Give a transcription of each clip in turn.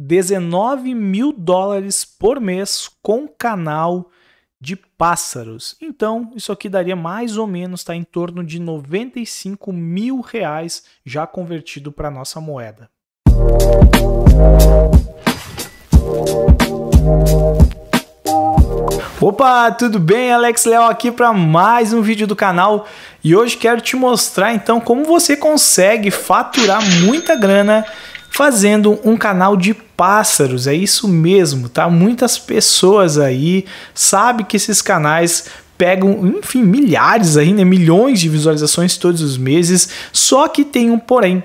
19 mil dólares por mês com canal de pássaros. Então, isso aqui daria mais ou menos tá, em torno de 95 mil reais já convertido para nossa moeda. Opa, tudo bem? Alex Léo aqui para mais um vídeo do canal e hoje quero te mostrar então como você consegue faturar muita grana fazendo um canal de pássaros. É isso mesmo, tá? Muitas pessoas aí sabem que esses canais pegam, enfim, milhares aí, né? Milhões de visualizações todos os meses. Só que tem um porém.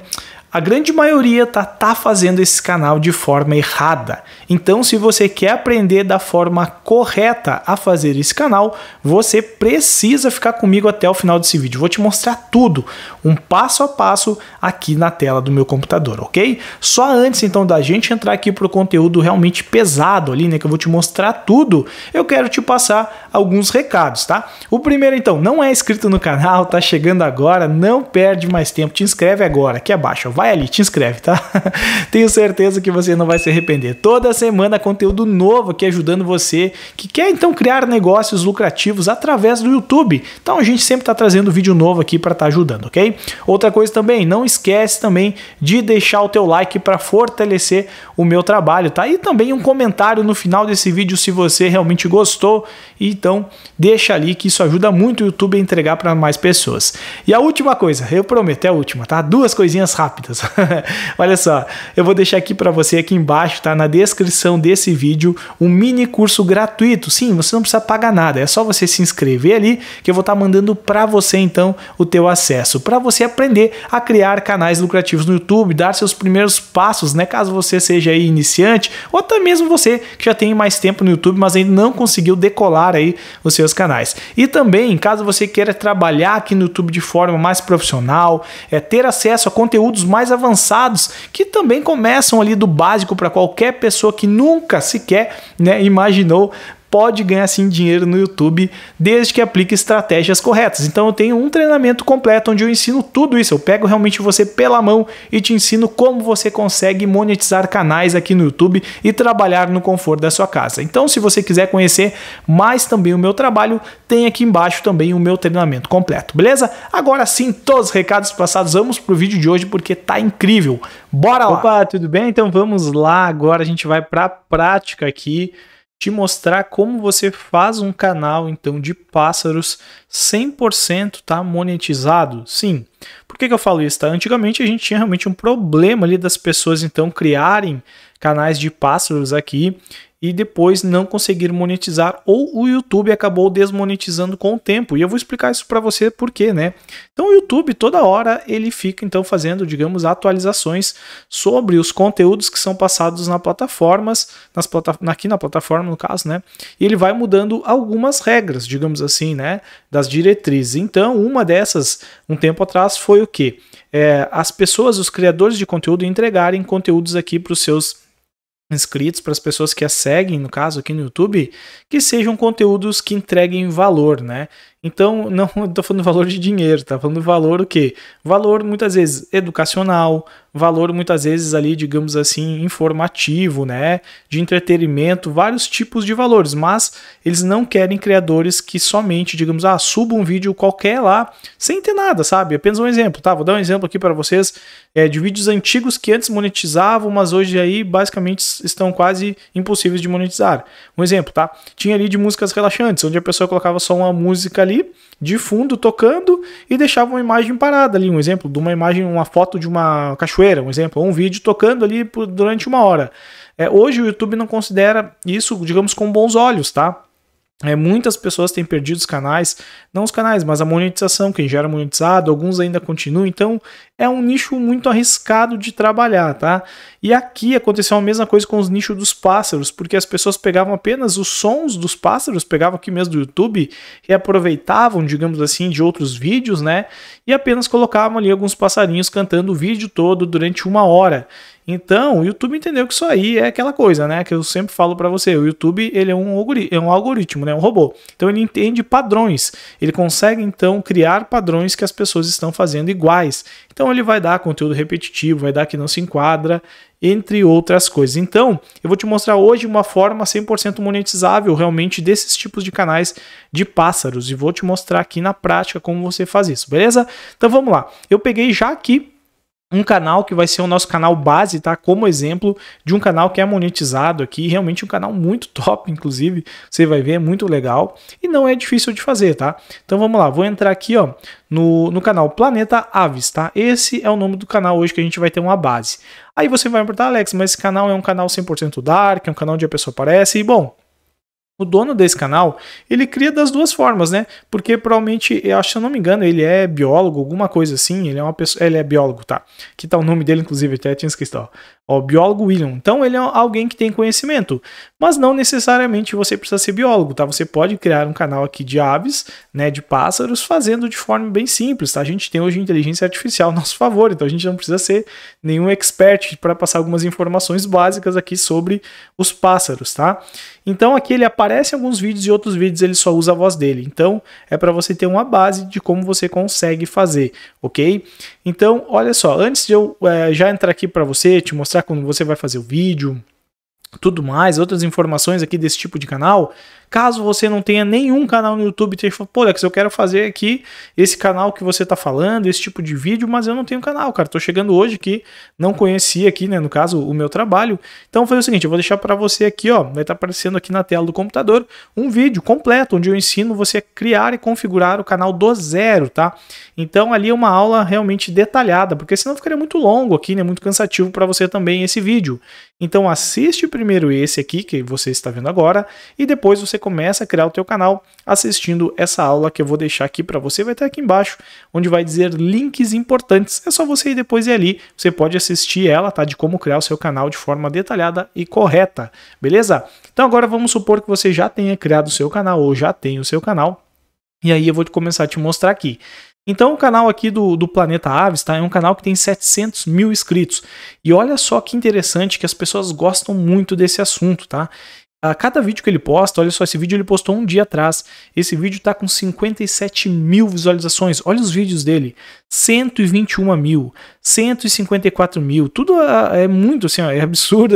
A grande maioria tá, tá fazendo esse canal de forma errada. Então, se você quer aprender da forma correta a fazer esse canal, você precisa ficar comigo até o final desse vídeo. Vou te mostrar tudo, um passo a passo aqui na tela do meu computador, ok? Só antes então da gente entrar aqui pro conteúdo realmente pesado ali, né, que eu vou te mostrar tudo, eu quero te passar alguns recados, tá? O primeiro então, não é inscrito no canal, tá chegando agora, não perde mais tempo, te inscreve agora aqui abaixo, vai vai ali, te inscreve, tá? Tenho certeza que você não vai se arrepender. Toda semana conteúdo novo aqui ajudando você que quer então criar negócios lucrativos através do YouTube. Então a gente sempre está trazendo vídeo novo aqui para estar tá ajudando, ok? Outra coisa também, não esquece também de deixar o teu like para fortalecer o meu trabalho, tá? E também um comentário no final desse vídeo se você realmente gostou. Então deixa ali que isso ajuda muito o YouTube a entregar para mais pessoas. E a última coisa, eu prometo, é a última, tá? Duas coisinhas rápidas perguntas. Olha só, eu vou deixar aqui para você aqui embaixo, tá na descrição desse vídeo, um mini curso gratuito. Sim, você não precisa pagar nada, é só você se inscrever ali que eu vou estar tá mandando para você então o teu acesso, para você aprender a criar canais lucrativos no YouTube, dar seus primeiros passos, né, caso você seja aí iniciante ou até mesmo você que já tem mais tempo no YouTube, mas ainda não conseguiu decolar aí os seus canais. E também, caso você queira trabalhar aqui no YouTube de forma mais profissional, é ter acesso a conteúdos mais mais avançados, que também começam ali do básico para qualquer pessoa que nunca sequer né, imaginou pode ganhar sim dinheiro no YouTube desde que aplique estratégias corretas. Então eu tenho um treinamento completo onde eu ensino tudo isso. Eu pego realmente você pela mão e te ensino como você consegue monetizar canais aqui no YouTube e trabalhar no conforto da sua casa. Então se você quiser conhecer mais também o meu trabalho, tem aqui embaixo também o meu treinamento completo, beleza? Agora sim, todos os recados passados, vamos pro vídeo de hoje porque tá incrível. Bora lá. Opa, tudo bem? Então vamos lá. Agora a gente vai para a prática aqui te mostrar como você faz um canal então de pássaros 100% tá monetizado. Sim. Por que, que eu falo isso? Tá? Antigamente a gente tinha realmente um problema ali das pessoas então criarem canais de pássaros aqui e depois não conseguir monetizar ou o YouTube acabou desmonetizando com o tempo. E eu vou explicar isso para você por quê, né? Então o YouTube toda hora ele fica então fazendo, digamos, atualizações sobre os conteúdos que são passados na plataformas, nas plata aqui na plataforma no caso, né? E ele vai mudando algumas regras, digamos assim, né, das diretrizes. Então, uma dessas um tempo atrás foi o que é, as pessoas, os criadores de conteúdo entregarem conteúdos aqui para os seus inscritos, para as pessoas que a seguem, no caso aqui no YouTube, que sejam conteúdos que entreguem valor, né? Então, não estou falando valor de dinheiro, tá falando valor o quê? Valor muitas vezes educacional, valor muitas vezes ali, digamos assim, informativo, né? De entretenimento, vários tipos de valores, mas eles não querem criadores que somente, digamos, ah, suba um vídeo qualquer lá, sem ter nada, sabe? Apenas um exemplo, tá? Vou dar um exemplo aqui para vocês é, de vídeos antigos que antes monetizavam, mas hoje aí basicamente estão quase impossíveis de monetizar. Um exemplo, tá? Tinha ali de músicas relaxantes, onde a pessoa colocava só uma música ali ali de fundo tocando e deixava uma imagem parada ali, um exemplo de uma imagem, uma foto de uma cachoeira, um exemplo, ou um vídeo tocando ali por, durante uma hora. É, hoje o YouTube não considera isso, digamos, com bons olhos, tá? É, muitas pessoas têm perdido os canais, não os canais, mas a monetização, quem já era monetizado, alguns ainda continuam, então é um nicho muito arriscado de trabalhar, tá? E aqui aconteceu a mesma coisa com os nichos dos pássaros, porque as pessoas pegavam apenas os sons dos pássaros, pegavam aqui mesmo do YouTube e aproveitavam, digamos assim, de outros vídeos, né? E apenas colocavam ali alguns passarinhos cantando o vídeo todo durante uma hora. Então, o YouTube entendeu que isso aí é aquela coisa, né? Que eu sempre falo para você, o YouTube ele é um, é um algoritmo, né? Um robô. Então ele entende padrões. Ele consegue então criar padrões que as pessoas estão fazendo iguais. Então ele vai dar conteúdo repetitivo, vai dar que não se enquadra, entre outras coisas. Então, eu vou te mostrar hoje uma forma 100% monetizável realmente desses tipos de canais de pássaros e vou te mostrar aqui na prática como você faz isso, beleza? Então vamos lá. Eu peguei já aqui um canal que vai ser o nosso canal base, tá? Como exemplo de um canal que é monetizado aqui, realmente um canal muito top, inclusive, você vai ver, é muito legal e não é difícil de fazer, tá? Então vamos lá, vou entrar aqui, ó, no, no canal Planeta Aves, tá? Esse é o nome do canal hoje que a gente vai ter uma base. Aí você vai me perguntar, Alex, mas esse canal é um canal 100% dark, é um canal onde a pessoa aparece, e bom, o dono desse canal, ele cria das duas formas, né? Porque provavelmente, eu acho, se eu não me engano, ele é biólogo, alguma coisa assim, ele é uma pessoa, ele é biólogo, tá? Que tá o nome dele, inclusive, até tinha esquecido, ó o biólogo William. Então ele é alguém que tem conhecimento, mas não necessariamente você precisa ser biólogo, tá? Você pode criar um canal aqui de aves, né, de pássaros, fazendo de forma bem simples, tá? A gente tem hoje inteligência artificial a nosso favor, então a gente não precisa ser nenhum expert para passar algumas informações básicas aqui sobre os pássaros, tá? Então aqui ele aparece em alguns vídeos e outros vídeos ele só usa a voz dele. Então é para você ter uma base de como você consegue fazer, ok? Então, olha só, antes de eu é, já entrar aqui para você, te mostrar como você vai fazer o vídeo, tudo mais, outras informações aqui desse tipo de canal, Caso você não tenha nenhum canal no YouTube, você fala, pô, Alex, eu quero fazer aqui esse canal que você está falando, esse tipo de vídeo, mas eu não tenho canal, cara. Estou chegando hoje que não conhecia aqui, né, no caso, o meu trabalho. Então, vou fazer o seguinte, eu vou deixar para você aqui, ó, vai estar tá aparecendo aqui na tela do computador, um vídeo completo onde eu ensino você a criar e configurar o canal do zero, tá? Então, ali é uma aula realmente detalhada, porque senão ficaria muito longo aqui, né, muito cansativo para você também esse vídeo. Então, assiste primeiro esse aqui que você está vendo agora e depois você começa a criar o teu canal assistindo essa aula que eu vou deixar aqui para você, vai estar aqui embaixo, onde vai dizer links importantes. É só você ir depois e ali, você pode assistir ela, tá? De como criar o seu canal de forma detalhada e correta, beleza? Então agora vamos supor que você já tenha criado o seu canal ou já tem o seu canal. E aí eu vou começar a te mostrar aqui. Então o canal aqui do, do Planeta Aves tá? é um canal que tem 700 mil inscritos. E olha só que interessante que as pessoas gostam muito desse assunto, tá? A cada vídeo que ele posta, olha só, esse vídeo ele postou um dia atrás. Esse vídeo tá com 57 mil visualizações. Olha os vídeos dele: 121 mil, 154 mil. Tudo ah, é muito assim, é absurdo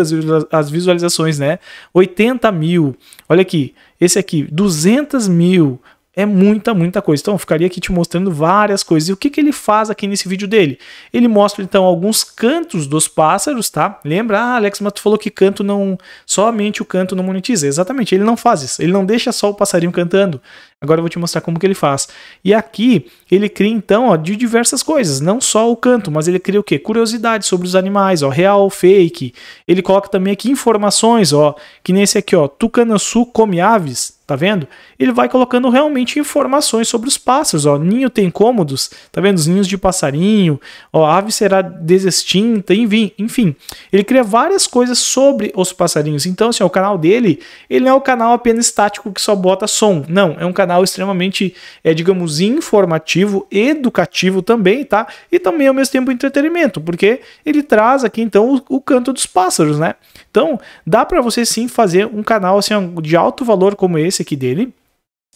as visualizações, né? 80 mil. Olha aqui, esse aqui, 200 mil, é muita, muita coisa. Então eu ficaria aqui te mostrando várias coisas. E o que, que ele faz aqui nesse vídeo dele? Ele mostra então alguns cantos dos pássaros, tá? Lembra, ah, Alex, mas tu falou que canto não. Somente o canto não monetiza. Exatamente, ele não faz isso. Ele não deixa só o passarinho cantando. Agora eu vou te mostrar como que ele faz. E aqui ele cria então ó, de diversas coisas, não só o canto, mas ele cria o quê? Curiosidade sobre os animais, ó, real ou fake. Ele coloca também aqui informações, ó, que nesse aqui, ó, Tucanaçu come aves, tá vendo? Ele vai colocando realmente informações sobre os pássaros, ó, ninho tem cômodos, tá vendo? Os ninhos de passarinho, ó, ave será desextinta, enfim, enfim. Ele cria várias coisas sobre os passarinhos. Então, assim, ó, o canal dele, ele não é o canal apenas estático que só bota som. Não, é um canal canal extremamente, é, digamos, informativo, educativo também, tá? E também ao mesmo tempo entretenimento, porque ele traz aqui então o, o canto dos pássaros, né? Então, dá para você sim fazer um canal assim de alto valor como esse aqui dele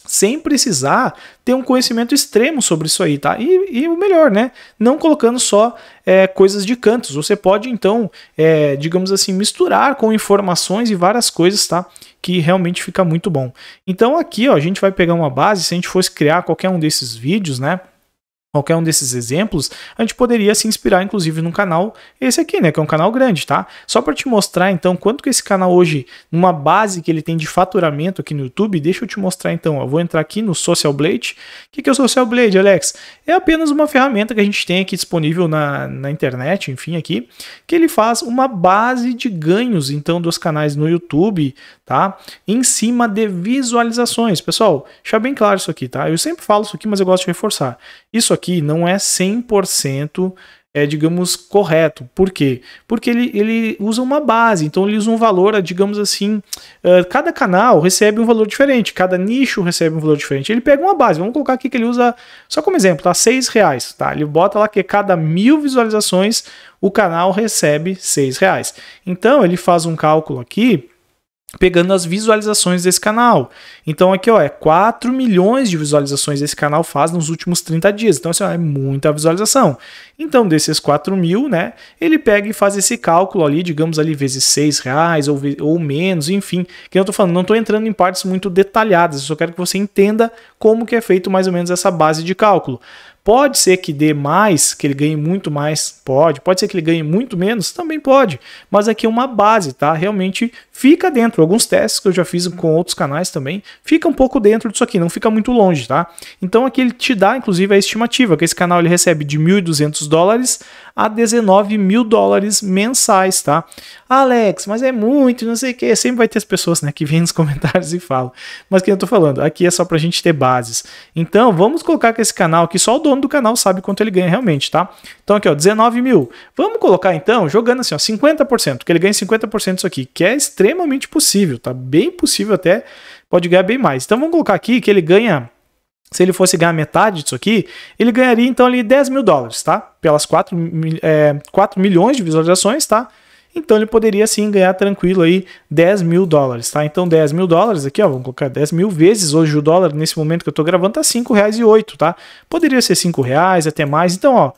sem precisar ter um conhecimento extremo sobre isso aí, tá? E, e o melhor, né? Não colocando só é, coisas de cantos. Você pode, então, é, digamos assim, misturar com informações e várias coisas, tá? Que realmente fica muito bom. Então, aqui, ó, a gente vai pegar uma base. Se a gente fosse criar qualquer um desses vídeos, né? qualquer um desses exemplos, a gente poderia se inspirar, inclusive, num canal esse aqui, né? Que é um canal grande, tá? Só para te mostrar, então, quanto que esse canal hoje, numa base que ele tem de faturamento aqui no YouTube, deixa eu te mostrar, então. Eu vou entrar aqui no Social Blade. O que, que é o Social Blade, Alex? É apenas uma ferramenta que a gente tem aqui disponível na, na internet, enfim, aqui, que ele faz uma base de ganhos, então, dos canais no YouTube, tá? Em cima de visualizações. Pessoal, deixa bem claro isso aqui, tá? Eu sempre falo isso aqui, mas eu gosto de reforçar. Isso aqui aqui não é 100% é, digamos, correto. Por quê? Porque ele, ele usa uma base, então ele usa um valor, digamos assim, uh, cada canal recebe um valor diferente, cada nicho recebe um valor diferente. Ele pega uma base, vamos colocar aqui que ele usa, só como exemplo, tá? 6 reais, tá? Ele bota lá que cada mil visualizações o canal recebe 6 reais. Então ele faz um cálculo aqui, pegando as visualizações desse canal. Então aqui ó, é 4 milhões de visualizações esse canal faz nos últimos 30 dias. Então assim, ó, é muita visualização. Então desses 4 mil, né, ele pega e faz esse cálculo ali, digamos ali vezes 6 reais ou, ou menos, enfim. Que eu tô falando, não tô entrando em partes muito detalhadas, eu só quero que você entenda como que é feito mais ou menos essa base de cálculo. Pode ser que dê mais, que ele ganhe muito mais, pode. Pode ser que ele ganhe muito menos, também pode. Mas aqui é uma base, tá? Realmente fica dentro. Alguns testes que eu já fiz com outros canais também, fica um pouco dentro disso aqui, não fica muito longe, tá? Então aqui ele te dá, inclusive, a estimativa, que esse canal ele recebe de 1.200 dólares a 19 mil dólares mensais, tá? Alex, mas é muito, não sei o que. Sempre vai ter as pessoas né, que vêm nos comentários e falam. Mas que eu tô falando, aqui é só pra gente ter bases. Então, vamos colocar que esse canal aqui só o dono do canal sabe quanto ele ganha realmente, tá? Então aqui, ó, 19 mil. Vamos colocar então, jogando assim, ó, 50%, que ele ganha 50% disso aqui, que é extremamente possível, tá? Bem possível até, pode ganhar bem mais. Então vamos colocar aqui que ele ganha se ele fosse ganhar metade disso aqui, ele ganharia então ali 10 mil dólares, tá? Pelas 4, é, 4 milhões de visualizações, tá? Então ele poderia sim ganhar tranquilo aí 10 mil dólares, tá? Então 10 mil dólares aqui, ó, vamos colocar 10 mil vezes hoje o dólar nesse momento que eu tô gravando tá R$ 5,08, tá? Poderia ser R$ 5,00 até mais. Então, ó,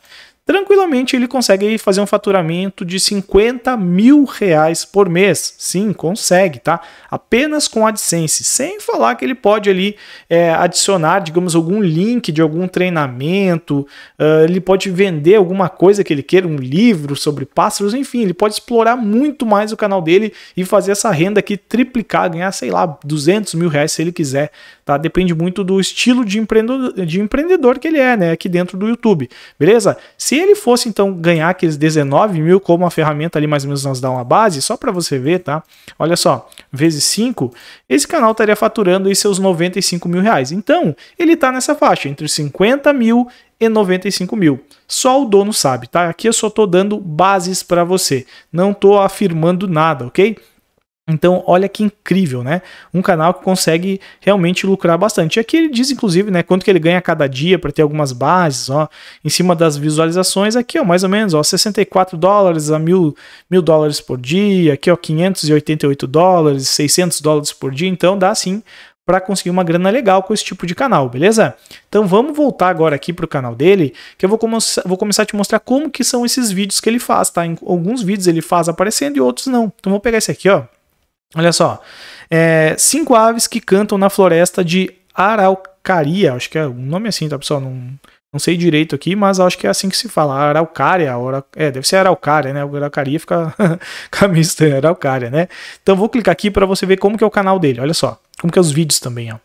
tranquilamente ele consegue fazer um faturamento de 50 mil reais por mês. Sim, consegue, tá? Apenas com AdSense, sem falar que ele pode ali é, adicionar, digamos, algum link de algum treinamento, uh, ele pode vender alguma coisa que ele queira, um livro sobre pássaros, enfim, ele pode explorar muito mais o canal dele e fazer essa renda aqui triplicar, ganhar, sei lá, 200 mil reais se ele quiser tá? Depende muito do estilo de empreendedor, de empreendedor que ele é, né? Aqui dentro do YouTube, beleza? Se ele fosse então ganhar aqueles 19 mil como a ferramenta ali mais ou menos nós dá uma base, só para você ver, tá? Olha só, vezes 5, esse canal estaria faturando aí seus 95 mil reais. Então, ele está nessa faixa, entre 50 mil e 95 mil. Só o dono sabe, tá? Aqui eu só tô dando bases para você, não tô afirmando nada, ok? Então, olha que incrível, né? Um canal que consegue realmente lucrar bastante. E aqui ele diz, inclusive, né, quanto que ele ganha cada dia para ter algumas bases, ó, em cima das visualizações. Aqui, ó, mais ou menos, ó, 64 dólares a mil, mil dólares por dia. Aqui, ó, 588 dólares, 600 dólares por dia. Então, dá sim para conseguir uma grana legal com esse tipo de canal, beleza? Então vamos voltar agora aqui para o canal dele, que eu vou, come vou, começar a te mostrar como que são esses vídeos que ele faz, tá? Em alguns vídeos ele faz aparecendo e outros não. Então vou pegar esse aqui, ó. Olha só. É, cinco aves que cantam na floresta de Araucaria. Acho que é um nome assim, tá, pessoal? Não, não sei direito aqui, mas acho que é assim que se fala. Araucária. É, deve ser Araucária, né? Araucaria fica camisa estranho. É Araucária, né? Então vou clicar aqui para você ver como que é o canal dele. Olha só. Como que é os vídeos também, ó.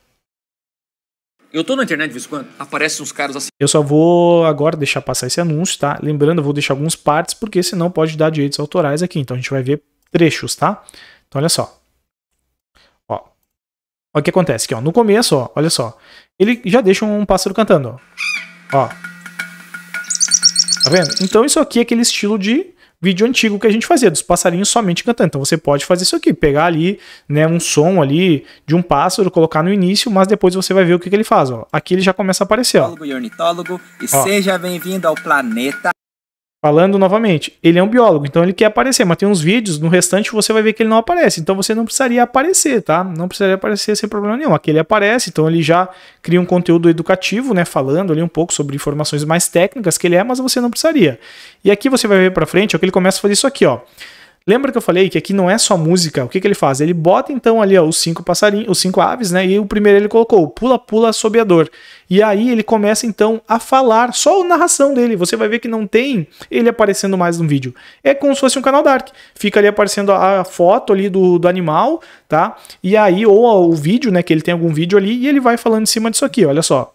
Eu tô na internet de vez em quando, aparecem uns caras assim. Eu só vou agora deixar passar esse anúncio, tá? Lembrando, eu vou deixar alguns partes, porque senão pode dar direitos autorais aqui. Então a gente vai ver trechos, tá? Então olha só o que acontece que ó, no começo, ó, olha só, ele já deixa um pássaro cantando, ó. ó. Tá vendo? Então isso aqui é aquele estilo de vídeo antigo que a gente fazia, dos passarinhos somente cantando. Então você pode fazer isso aqui, pegar ali né, um som ali de um pássaro, colocar no início, mas depois você vai ver o que, que ele faz. Ó. Aqui ele já começa a aparecer. Ó. E ornitólogo, e ó. seja bem-vindo ao planeta. Falando novamente, ele é um biólogo, então ele quer aparecer, mas tem uns vídeos, no restante você vai ver que ele não aparece. Então você não precisaria aparecer, tá? Não precisaria aparecer sem problema nenhum. Aqui ele aparece, então ele já cria um conteúdo educativo, né? Falando ali um pouco sobre informações mais técnicas que ele é, mas você não precisaria. E aqui você vai ver para frente, ó, que ele começa a fazer isso aqui, ó. Lembra que eu falei que aqui não é só música? O que, que ele faz? Ele bota então ali ó, os cinco passarinhos, os cinco aves, né? E o primeiro ele colocou pula, pula, assobiador. E aí ele começa então a falar, só a narração dele. Você vai ver que não tem ele aparecendo mais no vídeo. É como se fosse um canal Dark. Fica ali aparecendo a foto ali do, do animal, tá? E aí, ou o vídeo, né? Que ele tem algum vídeo ali e ele vai falando em cima disso aqui, olha só.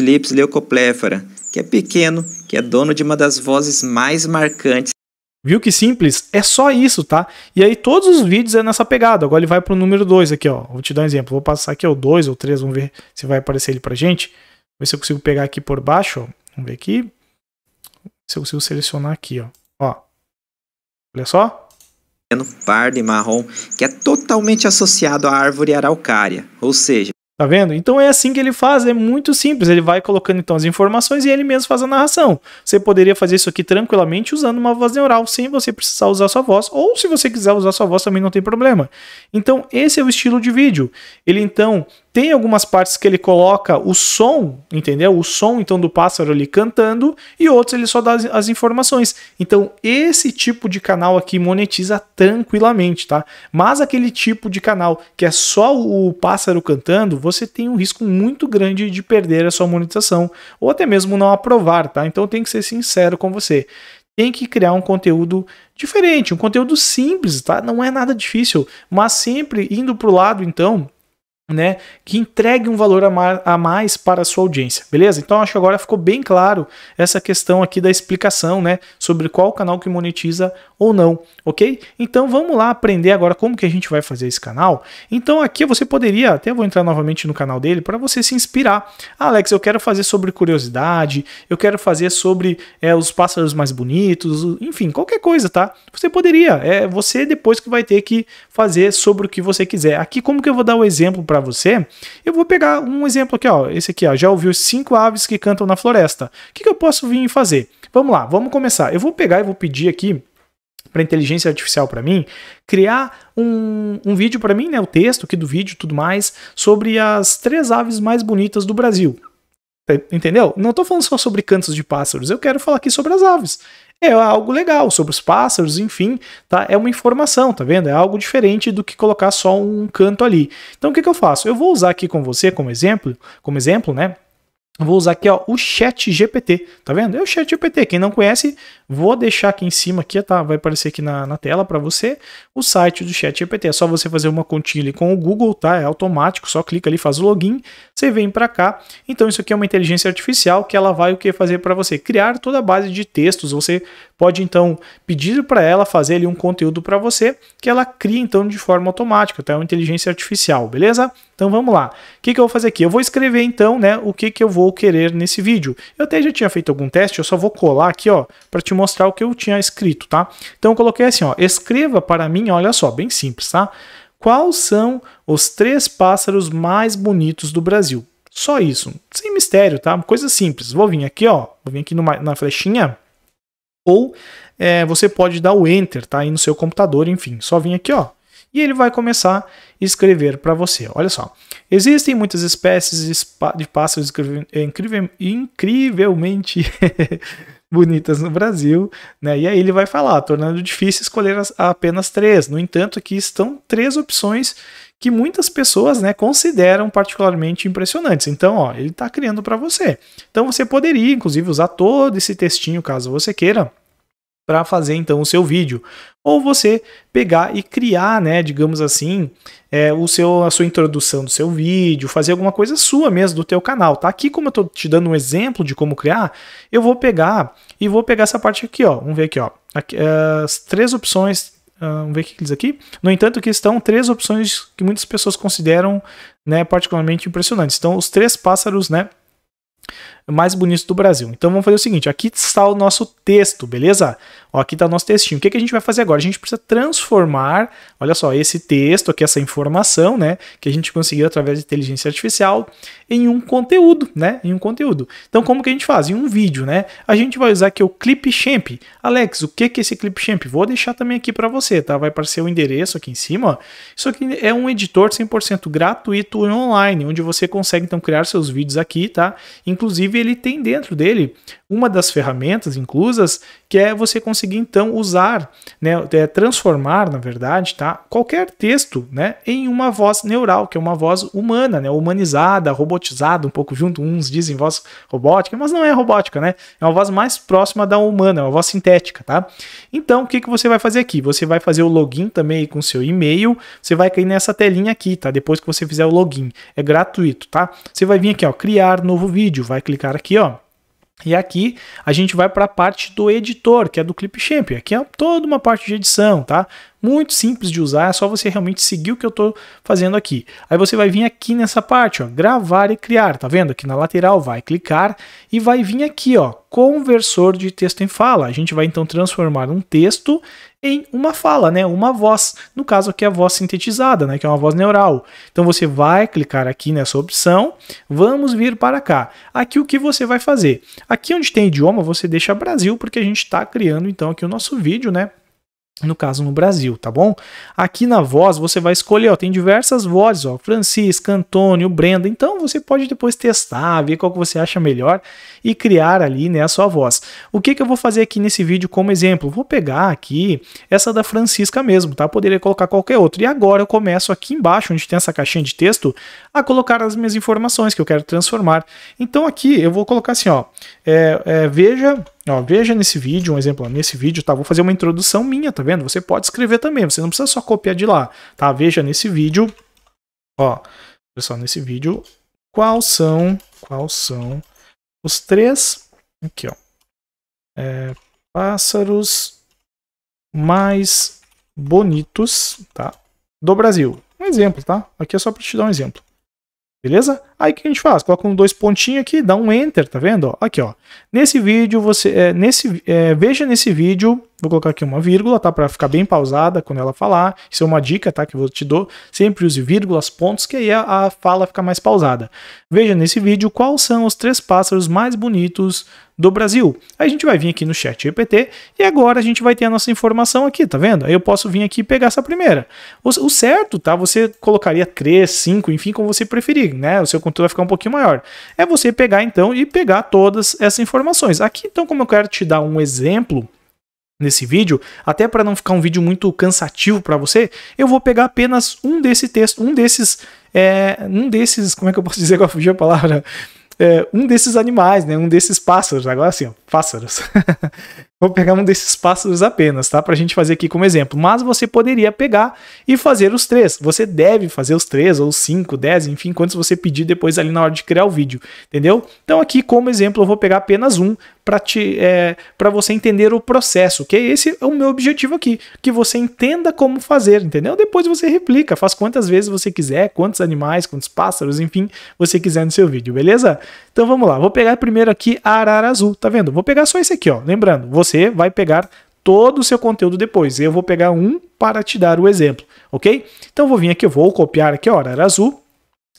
Lips leucopléfora, que é pequeno, que é dono de uma das vozes mais marcantes Viu que simples? É só isso, tá? E aí todos os vídeos é nessa pegada. Agora ele vai pro número 2 aqui, ó. Vou te dar um exemplo. Vou passar aqui o 2 ou 3, vamos ver se vai aparecer ele pra gente. Ver se eu consigo pegar aqui por baixo, Vamos ver aqui. Se eu consigo selecionar aqui, ó. Ó. Olha só. Pardo e marrom, que é totalmente associado à árvore araucária, ou seja, Tá vendo? Então é assim que ele faz, é muito simples. Ele vai colocando então as informações e ele mesmo faz a narração. Você poderia fazer isso aqui tranquilamente usando uma voz neural, sem você precisar usar sua voz, ou se você quiser usar sua voz também não tem problema. Então esse é o estilo de vídeo. Ele então tem algumas partes que ele coloca o som, entendeu? O som então do pássaro ali cantando e outros ele só dá as, as informações. Então esse tipo de canal aqui monetiza tranquilamente, tá? Mas aquele tipo de canal que é só o pássaro cantando você tem um risco muito grande de perder a sua monetização ou até mesmo não aprovar, tá? Então tem que ser sincero com você. Tem que criar um conteúdo diferente, um conteúdo simples, tá? Não é nada difícil, mas sempre indo para o lado então né, que entregue um valor a mais para a sua audiência, beleza? Então acho que agora ficou bem claro essa questão aqui da explicação, né, sobre qual canal que monetiza ou não, ok? Então vamos lá aprender agora como que a gente vai fazer esse canal. Então aqui você poderia, até vou entrar novamente no canal dele para você se inspirar. Ah, Alex, eu quero fazer sobre curiosidade, eu quero fazer sobre é, os pássaros mais bonitos, enfim, qualquer coisa, tá? Você poderia, é você depois que vai ter que fazer sobre o que você quiser. Aqui como que eu vou dar o um exemplo para para você, eu vou pegar um exemplo aqui, ó. Esse aqui, ó, já ouviu cinco aves que cantam na floresta. O que, que eu posso vir fazer? Vamos lá, vamos começar. Eu vou pegar e vou pedir aqui para inteligência artificial para mim criar um, um vídeo para mim, né, o texto aqui do vídeo, tudo mais sobre as três aves mais bonitas do Brasil. Entendeu? Não estou falando só sobre cantos de pássaros, eu quero falar aqui sobre as aves. É algo legal, sobre os pássaros, enfim, tá? É uma informação, tá vendo? É algo diferente do que colocar só um canto ali. Então o que, que eu faço? Eu vou usar aqui com você como exemplo, como exemplo, né? Vou usar aqui ó, o Chat GPT, tá vendo? É o Chat GPT. Quem não conhece, Vou deixar aqui em cima, aqui, tá? Vai aparecer aqui na, na tela para você o site do ChatGPT. É só você fazer uma continha ali com o Google, tá? É automático, só clica ali, faz o login, você vem para cá. Então isso aqui é uma inteligência artificial que ela vai o que fazer para você? Criar toda a base de textos. Você pode então pedir para ela fazer ali um conteúdo para você que ela cria então de forma automática, tá? É uma inteligência artificial, beleza? Então vamos lá. O que, que eu vou fazer aqui? Eu vou escrever então, né, o que, que eu vou querer nesse vídeo. Eu até já tinha feito algum teste, eu só vou colar aqui, ó, para te mostrar o que eu tinha escrito, tá? Então eu coloquei assim, ó, escreva para mim, olha só, bem simples, tá? Quais são os três pássaros mais bonitos do Brasil? Só isso, sem mistério, tá? Coisa simples. Vou vir aqui, ó, vou vir aqui numa, na flechinha, ou é, você pode dar o Enter, tá? Aí no seu computador, enfim, só vir aqui, ó, e ele vai começar a escrever para você. Olha só, existem muitas espécies de pássaros incrivelmente bonitas no Brasil, né? E aí ele vai falar, tornando difícil escolher as, apenas três. No entanto, aqui estão três opções que muitas pessoas, né, consideram particularmente impressionantes. Então, ó, ele está criando para você. Então, você poderia, inclusive, usar todo esse textinho caso você queira para fazer então o seu vídeo. Ou você pegar e criar, né, digamos assim, é, o seu, a sua introdução do seu vídeo, fazer alguma coisa sua mesmo do teu canal, tá? Aqui como eu estou te dando um exemplo de como criar, eu vou pegar e vou pegar essa parte aqui, ó. Vamos ver aqui, ó. Aqui, eh, as três opções Uh, vamos ver o que diz aqui. No entanto, aqui estão três opções que muitas pessoas consideram né, particularmente impressionantes. Então, os três pássaros, né? mais bonitos do Brasil. Então vamos fazer o seguinte: aqui está o nosso texto, beleza? Ó, aqui está o nosso textinho. O que, que a gente vai fazer agora? A gente precisa transformar, olha só, esse texto aqui, essa informação, né, que a gente conseguiu através de inteligência artificial, em um conteúdo, né? Em um conteúdo. Então como que a gente faz? Em um vídeo, né? A gente vai usar aqui o Clipchamp. Alex, o que, é esse Clipchamp? Vou deixar também aqui para você, tá? Vai aparecer o endereço aqui em cima. Isso aqui é um editor 100% gratuito online, onde você consegue então criar seus vídeos aqui, tá? Inclusive ele tem dentro dele uma das ferramentas inclusas, que é você conseguir então usar, né, é, transformar, na verdade, tá, qualquer texto, né, em uma voz neural, que é uma voz humana, né, humanizada, robotizada, um pouco junto, uns dizem voz robótica, mas não é robótica, né? É uma voz mais próxima da humana, é uma voz sintética, tá? Então, o que que você vai fazer aqui? Você vai fazer o login também com seu e-mail, você vai cair nessa telinha aqui, tá? Depois que você fizer o login, é gratuito, tá? Você vai vir aqui, ó, criar novo vídeo, vai clicar aqui, ó, e aqui a gente vai para a parte do editor, que é do Clipchamp. Aqui é toda uma parte de edição, tá? Muito simples de usar, é só você realmente seguir o que eu estou fazendo aqui. Aí você vai vir aqui nessa parte, ó, gravar e criar, tá vendo? Aqui na lateral vai clicar e vai vir aqui, ó, conversor de texto em fala. A gente vai então transformar um texto em uma fala, né? Uma voz. No caso aqui, a voz sintetizada, né? Que é uma voz neural. Então você vai clicar aqui nessa opção, vamos vir para cá. Aqui o que você vai fazer? Aqui onde tem idioma, você deixa Brasil, porque a gente está criando então aqui o nosso vídeo, né? no caso no Brasil, tá bom? Aqui na voz você vai escolher, ó, tem diversas vozes, ó, Francisca, Antônio, Brenda, então você pode depois testar, ver qual que você acha melhor e criar ali, né, a sua voz. O que que eu vou fazer aqui nesse vídeo como exemplo? Vou pegar aqui essa da Francisca mesmo, tá? Poderia colocar qualquer outra. E agora eu começo aqui embaixo, onde tem essa caixinha de texto, a colocar as minhas informações que eu quero transformar. Então aqui eu vou colocar assim, ó, é, é, veja Ó, veja nesse vídeo, um exemplo, nesse vídeo, tá? Vou fazer uma introdução minha, tá vendo? Você pode escrever também, você não precisa só copiar de lá, tá? Veja nesse vídeo, ó, pessoal, nesse vídeo, quais são, quais são os três, aqui, ó, é, pássaros mais bonitos, tá? Do Brasil. Um exemplo, tá? Aqui é só para te dar um exemplo. Beleza? Aí o que a gente faz? Coloca um dois pontinhos aqui, dá um enter, tá vendo? Aqui, ó. Nesse vídeo, você. É, nesse, é, veja nesse vídeo. Vou colocar aqui uma vírgula, tá? Para ficar bem pausada quando ela falar. Isso é uma dica, tá? Que eu te dou. Sempre use vírgulas, pontos, que aí a, a fala fica mais pausada. Veja nesse vídeo quais são os três pássaros mais bonitos do Brasil. Aí a gente vai vir aqui no chat GPT e agora a gente vai ter a nossa informação aqui, tá vendo? Aí eu posso vir aqui e pegar essa primeira. O, o certo, tá? Você colocaria três, cinco, enfim, como você preferir, né? O seu vai ficar um pouquinho maior. É você pegar então e pegar todas essas informações. Aqui então, como eu quero te dar um exemplo, nesse vídeo, até para não ficar um vídeo muito cansativo para você, eu vou pegar apenas um desse texto, um desses, é, um desses, como é que eu posso dizer agora, fugiu a palavra, é, um desses animais, né, um desses pássaros, agora assim, ó, pássaros, Vou pegar um desses pássaros apenas, tá? Para a gente fazer aqui como exemplo. Mas você poderia pegar e fazer os três. Você deve fazer os três, ou cinco, dez, enfim, quantos você pedir depois ali na hora de criar o vídeo, entendeu? Então aqui, como exemplo, eu vou pegar apenas um, para é, você entender o processo, que esse é o meu objetivo aqui, que você entenda como fazer, entendeu? Depois você replica, faz quantas vezes você quiser, quantos animais, quantos pássaros, enfim, você quiser no seu vídeo, beleza? Então vamos lá, vou pegar primeiro aqui a arara azul, tá vendo? Vou pegar só esse aqui, ó. Lembrando, você vai pegar todo o seu conteúdo depois. Eu vou pegar um para te dar o exemplo, ok? Então vou vir aqui, eu vou copiar aqui, ó, arara azul,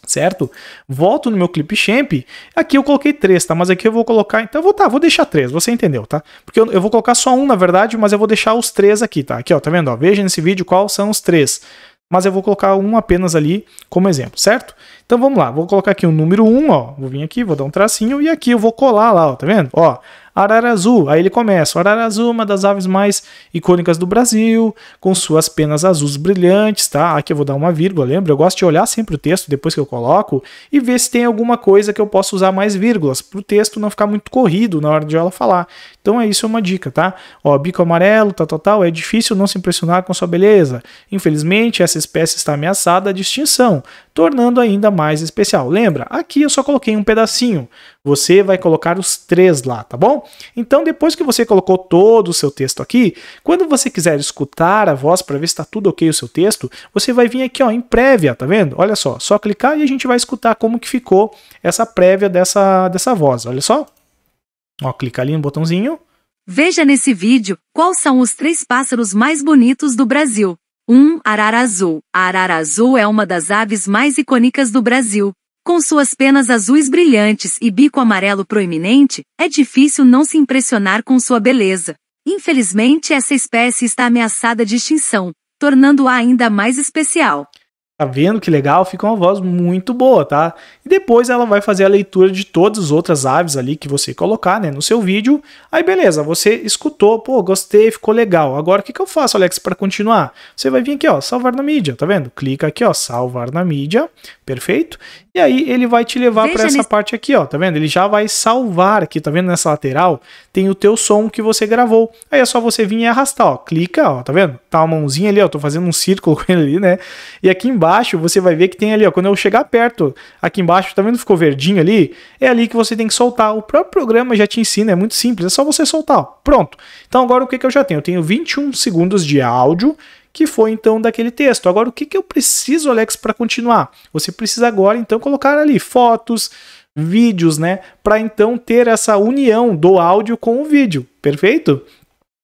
certo? Volto no meu champ, aqui eu coloquei 3, tá? Mas aqui eu vou colocar, então eu vou, tá, vou deixar 3, você entendeu, tá? Porque eu, eu, vou colocar só um, na verdade, mas eu vou deixar os três aqui, tá? Aqui, ó, tá vendo? Ó, veja nesse vídeo qual são os três. Mas eu vou colocar um apenas ali como exemplo, certo? Então vamos lá, vou colocar aqui o número 1, ó, vou vir aqui, vou dar um tracinho e aqui eu vou colar lá, ó, tá vendo? Ó, Arara azul, aí ele começa. Arara azul, uma das aves mais icônicas do Brasil, com suas penas azuis brilhantes, tá? Aqui eu vou dar uma vírgula, lembra? Eu gosto de olhar sempre o texto depois que eu coloco e ver se tem alguma coisa que eu possa usar mais vírgulas, para o texto não ficar muito corrido na hora de ela falar. Então é isso, é uma dica, tá? Ó, bico amarelo, tal, tal, tal, é difícil não se impressionar com sua beleza. Infelizmente, essa espécie está ameaçada de extinção, tornando ainda mais especial. Lembra? Aqui eu só coloquei um pedacinho, você vai colocar os três lá, tá bom? Então, depois que você colocou todo o seu texto aqui, quando você quiser escutar a voz para ver se está tudo ok o seu texto, você vai vir aqui ó, em prévia, tá vendo? Olha só, só clicar e a gente vai escutar como que ficou essa prévia dessa, dessa voz, olha só. Ó, clica ali no botãozinho. Veja nesse vídeo quais são os três pássaros mais bonitos do Brasil. 1. Um, arara azul. A arara azul é uma das aves mais icônicas do Brasil. Com suas penas azuis brilhantes e bico amarelo proeminente, é difícil não se impressionar com sua beleza. Infelizmente, essa espécie está ameaçada de extinção, tornando-a ainda mais especial tá vendo que legal, fica uma voz muito boa, tá? E depois ela vai fazer a leitura de todas as outras aves ali que você colocar, né, no seu vídeo. Aí beleza, você escutou, pô, gostei, ficou legal. Agora o que, que eu faço, Alex, para continuar? Você vai vir aqui, ó, salvar na mídia, tá vendo? Clica aqui, ó, salvar na mídia, perfeito? E aí ele vai te levar para essa nesse... parte aqui, ó, tá vendo? Ele já vai salvar aqui, tá vendo? Nessa lateral tem o teu som que você gravou. Aí é só você vir e arrastar, ó, clica, ó, tá vendo? tá uma mãozinha ali, ó, tô fazendo um círculo com ele ali, né? E aqui embaixo você vai ver que tem ali, ó, quando eu chegar perto, aqui embaixo, tá vendo ficou verdinho ali? É ali que você tem que soltar. O próprio programa já te ensina, é muito simples, é só você soltar, ó. Pronto. Então agora o que, que eu já tenho? Eu tenho 21 segundos de áudio que foi então daquele texto. Agora, o que, que eu preciso, Alex, para continuar? Você precisa agora então colocar ali fotos, vídeos, né? Para então ter essa união do áudio com o vídeo, perfeito?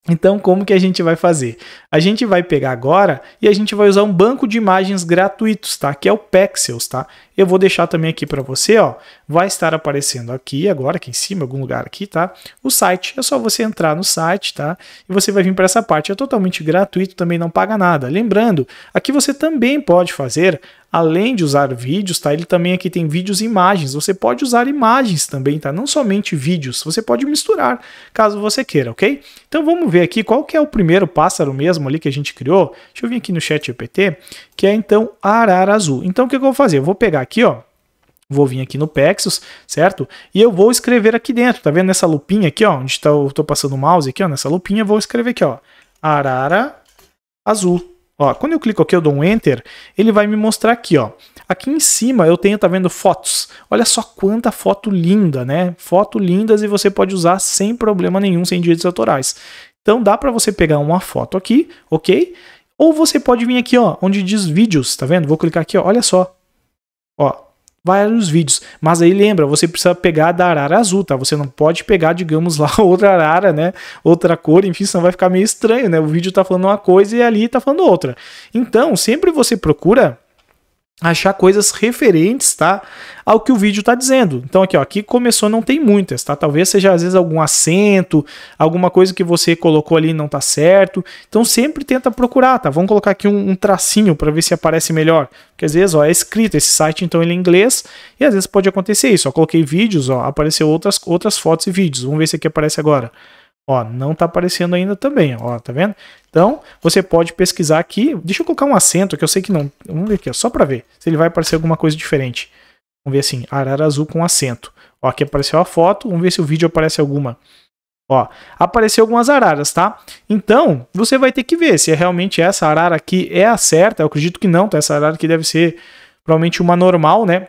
Então, como que a gente vai fazer? A gente vai pegar agora e a gente vai usar um banco de imagens gratuitos, tá? Que é o Pexels, tá? Eu vou deixar também aqui para você, ó. Vai estar aparecendo aqui agora, aqui em cima, algum lugar aqui, tá? O site. É só você entrar no site, tá? E você vai vir para essa parte. É totalmente gratuito, também não paga nada. Lembrando, aqui você também pode fazer Além de usar vídeos, tá? Ele também aqui tem vídeos e imagens. Você pode usar imagens também, tá? Não somente vídeos. Você pode misturar, caso você queira, ok? Então vamos ver aqui qual que é o primeiro pássaro mesmo ali que a gente criou. Deixa eu vir aqui no chat GPT, que é então arara azul. Então o que, eu vou fazer? Eu vou pegar aqui, ó. Vou vir aqui no Pexels, certo? E eu vou escrever aqui dentro, tá vendo? Nessa lupinha aqui, ó, onde tá, eu tô passando o mouse aqui, ó, nessa lupinha, vou escrever aqui, ó, arara azul, Ó, quando eu clico aqui, eu dou um Enter, ele vai me mostrar aqui, ó. Aqui em cima eu tenho, tá vendo, fotos. Olha só quanta foto linda, né? Foto lindas e você pode usar sem problema nenhum, sem direitos autorais. Então dá para você pegar uma foto aqui, ok? Ou você pode vir aqui, ó, onde diz vídeos, tá vendo? Vou clicar aqui, ó, olha só. Ó, vários vídeos. Mas aí lembra, você precisa pegar da arara azul, tá? Você não pode pegar, digamos lá, outra arara, né? Outra cor, enfim, senão vai ficar meio estranho, né? O vídeo tá falando uma coisa e ali tá falando outra. Então, sempre você procura achar coisas referentes, tá, ao que o vídeo está dizendo. Então aqui, ó, aqui começou não tem muitas, tá? Talvez seja às vezes algum acento, alguma coisa que você colocou ali não tá certo. Então sempre tenta procurar, tá? Vamos colocar aqui um, um tracinho para ver se aparece melhor, porque às vezes, ó, é escrito esse site, então ele é inglês e às vezes pode acontecer isso. Ó, coloquei vídeos, ó, apareceu outras outras fotos e vídeos. Vamos ver se aqui aparece agora. Ó, não tá aparecendo ainda também, ó, tá vendo? Então, você pode pesquisar aqui. Deixa eu colocar um acento que eu sei que não. Vamos ver aqui, ó, só para ver se ele vai aparecer alguma coisa diferente. Vamos ver assim, arara azul com acento. Ó, aqui apareceu a foto, vamos ver se o vídeo aparece alguma. Ó, apareceu algumas araras, tá? Então, você vai ter que ver se é realmente essa arara aqui é a certa. Eu acredito que não, tá? Essa arara aqui deve ser provavelmente uma normal, né?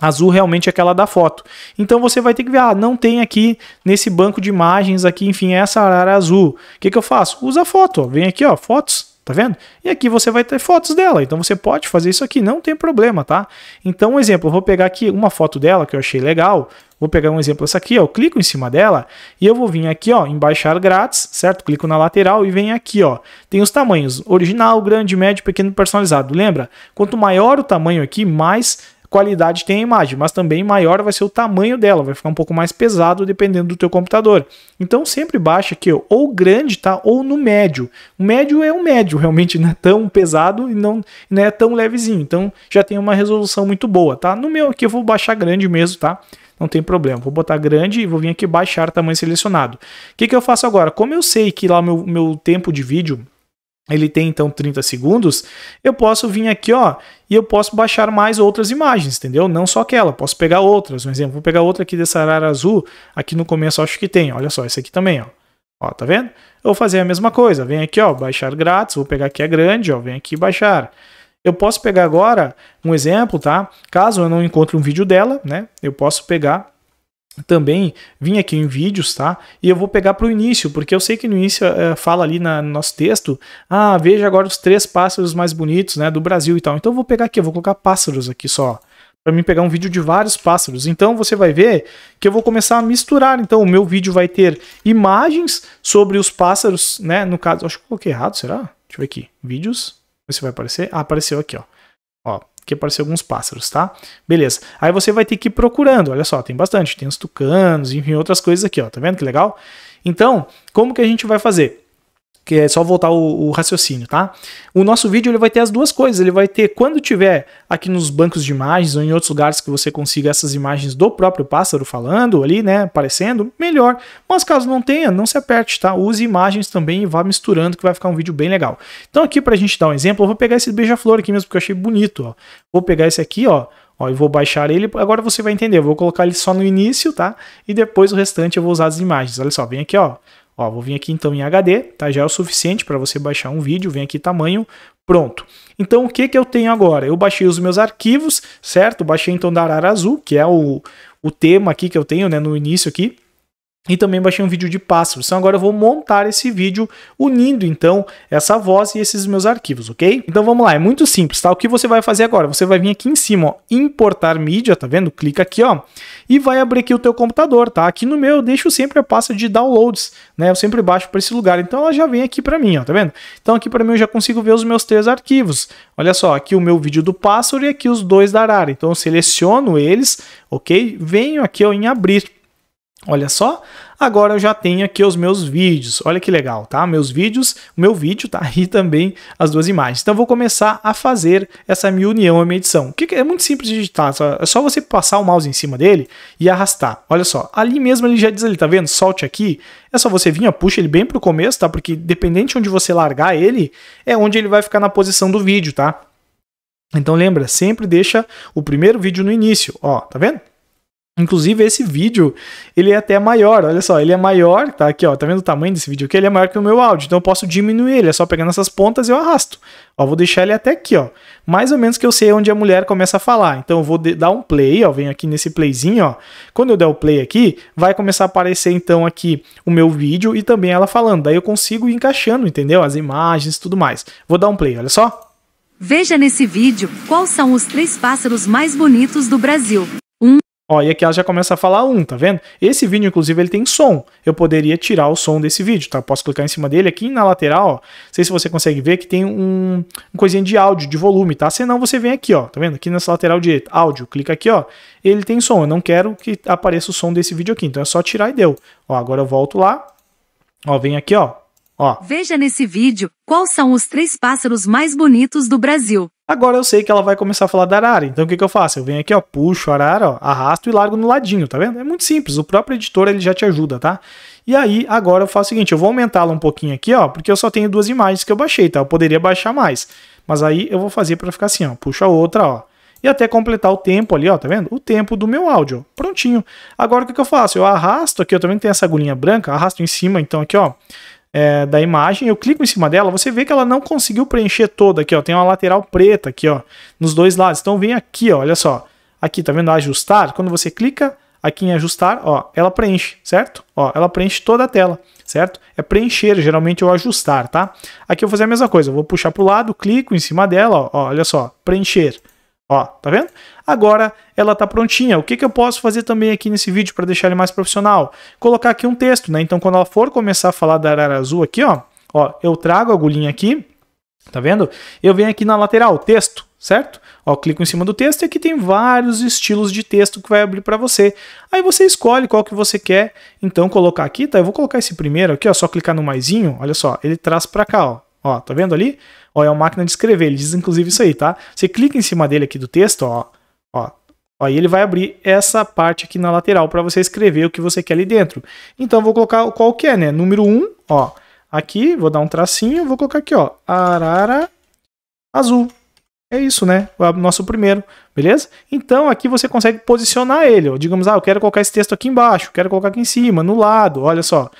Azul realmente é aquela da foto. Então você vai ter que ver, ah, não tem aqui nesse banco de imagens aqui, enfim, essa arara azul. O que, que eu faço? Usa foto, ó. vem aqui, ó, fotos, tá vendo? E aqui você vai ter fotos dela, então você pode fazer isso aqui, não tem problema, tá? Então, um exemplo, eu vou pegar aqui uma foto dela que eu achei legal, vou pegar um exemplo essa aqui, ó, eu clico em cima dela e eu vou vir aqui, ó, em baixar grátis, certo? Clico na lateral e vem aqui, ó, tem os tamanhos, original, grande, médio, pequeno, personalizado. Lembra? Quanto maior o tamanho aqui, mais qualidade tem a imagem, mas também maior vai ser o tamanho dela, vai ficar um pouco mais pesado dependendo do teu computador. Então sempre baixa aqui, ou grande, tá? Ou no médio. O médio é o médio, realmente não é tão pesado e não, não é tão levezinho. Então já tem uma resolução muito boa, tá? No meu aqui eu vou baixar grande mesmo, tá? não tem problema. Vou botar grande e vou vir aqui baixar tamanho selecionado. O que, que eu faço agora? Como eu sei que lá meu, meu tempo de vídeo ele tem então 30 segundos, eu posso vir aqui, ó, e eu posso baixar mais outras imagens, entendeu? Não só aquela, posso pegar outras, um exemplo, vou pegar outra aqui dessa arara azul, aqui no começo acho que tem, olha só, esse aqui também, ó. Ó, tá vendo? Eu vou fazer a mesma coisa, vem aqui, ó, baixar grátis, vou pegar aqui a grande, ó, vem aqui baixar. Eu posso pegar agora um exemplo, tá? Caso eu não encontre um vídeo dela, né? Eu posso pegar também vim aqui em vídeos, tá? E eu vou pegar para o início, porque eu sei que no início é, fala ali na, no nosso texto, ah, veja agora os três pássaros mais bonitos, né, do Brasil e tal. Então eu vou pegar aqui, eu vou colocar pássaros aqui só, para mim pegar um vídeo de vários pássaros. Então você vai ver que eu vou começar a misturar. Então o meu vídeo vai ter imagens sobre os pássaros, né? No caso, acho que eu coloquei errado, será? Deixa eu ver aqui, vídeos, você vai aparecer. Ah, apareceu aqui, ó. Ó, que apareceu alguns pássaros, tá? Beleza. Aí você vai ter que ir procurando. Olha só, tem bastante. Tem os tucanos, enfim, outras coisas aqui, ó. Tá vendo que legal? Então, como que a gente vai fazer? que é só voltar o, o, raciocínio, tá? O nosso vídeo ele vai ter as duas coisas, ele vai ter quando tiver aqui nos bancos de imagens ou em outros lugares que você consiga essas imagens do próprio pássaro falando ali, né, aparecendo, melhor. Mas caso não tenha, não se aperte, tá? Use imagens também e vá misturando que vai ficar um vídeo bem legal. Então aqui pra gente dar um exemplo, eu vou pegar esse beija-flor aqui mesmo porque eu achei bonito, ó. Vou pegar esse aqui, ó, Ó, e vou baixar ele, agora você vai entender. Eu vou colocar ele só no início, tá? E depois o restante eu vou usar as imagens. Olha só, vem aqui, ó. Ó, vou vir aqui então em HD, tá? Já é o suficiente para você baixar um vídeo, vem aqui tamanho, pronto. Então o que, que eu tenho agora? Eu baixei os meus arquivos, certo? Baixei então da Arara Azul, que é o, o tema aqui que eu tenho né, no início aqui e também baixei um vídeo de pássaros. Então agora eu vou montar esse vídeo unindo então essa voz e esses meus arquivos, ok? Então vamos lá, é muito simples, tá? O que você vai fazer agora? Você vai vir aqui em cima, ó, importar mídia, tá vendo? Clica aqui, ó, e vai abrir aqui o teu computador, tá? Aqui no meu eu deixo sempre a pasta de downloads, né? Eu sempre baixo para esse lugar, então ela já vem aqui para mim, ó, tá vendo? Então aqui para mim eu já consigo ver os meus três arquivos. Olha só, aqui o meu vídeo do pássaro e aqui os dois da arara. Então eu seleciono eles, ok? Venho aqui ó, em abrir Olha só, agora eu já tenho aqui os meus vídeos. Olha que legal, tá? Meus vídeos, o meu vídeo, tá? E também as duas imagens. Então eu vou começar a fazer essa minha união a minha edição. Que é muito simples de digitar, é só você passar o mouse em cima dele e arrastar. Olha só, ali mesmo ele já diz ali, tá vendo? Solte aqui. É só você vir, ó, puxa ele bem pro começo, tá? Porque dependente de onde você largar ele, é onde ele vai ficar na posição do vídeo, tá? Então lembra, sempre deixa o primeiro vídeo no início, ó, tá vendo? Inclusive, esse vídeo, ele é até maior, olha só, ele é maior, tá aqui, ó, tá vendo o tamanho desse vídeo aqui? Ele é maior que o meu áudio, então eu posso diminuir ele, é só pegando essas pontas e eu arrasto. Ó, vou deixar ele até aqui, ó, mais ou menos que eu sei onde a mulher começa a falar. Então eu vou dar um play, ó, venho aqui nesse playzinho, ó. Quando eu der o play aqui, vai começar a aparecer, então, aqui o meu vídeo e também ela falando. Daí eu consigo ir encaixando, entendeu? As imagens e tudo mais. Vou dar um play, olha só. Veja nesse vídeo quais são os três pássaros mais bonitos do Brasil. Ó, e aqui ela já começa a falar um, tá vendo? Esse vídeo, inclusive, ele tem som. Eu poderia tirar o som desse vídeo, tá? posso clicar em cima dele aqui na lateral, ó. Não sei se você consegue ver que tem um, um coisinha de áudio, de volume, tá? Senão você vem aqui, ó. Tá vendo? Aqui nessa lateral direita, áudio. Clica aqui, ó. Ele tem som. Eu não quero que apareça o som desse vídeo aqui. Então é só tirar e deu. Ó, agora eu volto lá. Ó, vem aqui, ó. Ó. Veja nesse vídeo quais são os três pássaros mais bonitos do Brasil. Agora eu sei que ela vai começar a falar da arara, então o que, que eu faço? Eu venho aqui, ó, puxo a arara, ó, arrasto e largo no ladinho, tá vendo? É muito simples, o próprio editor ele já te ajuda, tá? E aí, agora eu faço o seguinte, eu vou aumentá-la um pouquinho aqui, ó, porque eu só tenho duas imagens que eu baixei, tá? Eu poderia baixar mais, mas aí eu vou fazer para ficar assim, ó, puxa outra, ó, e até completar o tempo ali, ó, tá vendo? O tempo do meu áudio, prontinho. Agora o que, que eu faço? Eu arrasto aqui, eu também tem essa agulhinha branca, arrasto em cima, então aqui, ó, é, da imagem, eu clico em cima dela, você vê que ela não conseguiu preencher toda aqui, ó. Tem uma lateral preta aqui, ó, nos dois lados. Então vem aqui, ó, olha só. Aqui, tá vendo? Ajustar. Quando você clica aqui em ajustar, ó, ela preenche, certo? Ó, ela preenche toda a tela, certo? É preencher, geralmente eu ajustar, tá? Aqui eu vou fazer a mesma coisa, eu vou puxar para o lado, clico em cima dela, ó, ó, olha só, preencher. Ó, tá vendo? Agora ela tá prontinha. O que, que eu posso fazer também aqui nesse vídeo para deixar ele mais profissional? Colocar aqui um texto, né? Então quando ela for começar a falar da arara azul aqui, ó, ó, eu trago a agulhinha aqui, tá vendo? Eu venho aqui na lateral, texto, certo? Ó, clico em cima do texto e aqui tem vários estilos de texto que vai abrir para você. Aí você escolhe qual que você quer, então colocar aqui, tá? Eu vou colocar esse primeiro aqui, ó, só clicar no maisinho, olha só, ele traz para cá, ó. Ó, tá vendo ali? Ó, é uma máquina de escrever. Ele diz inclusive isso aí, tá? Você clica em cima dele aqui do texto, ó. Ó, ó Aí ele vai abrir essa parte aqui na lateral para você escrever o que você quer ali dentro. Então vou colocar qual que é, né? Número 1, ó. Aqui, vou dar um tracinho, vou colocar aqui, ó. Arara azul. É isso, né? O nosso primeiro, beleza? Então aqui você consegue posicionar ele, ó. Digamos, ah, eu quero colocar esse texto aqui embaixo, quero colocar aqui em cima, no lado, olha só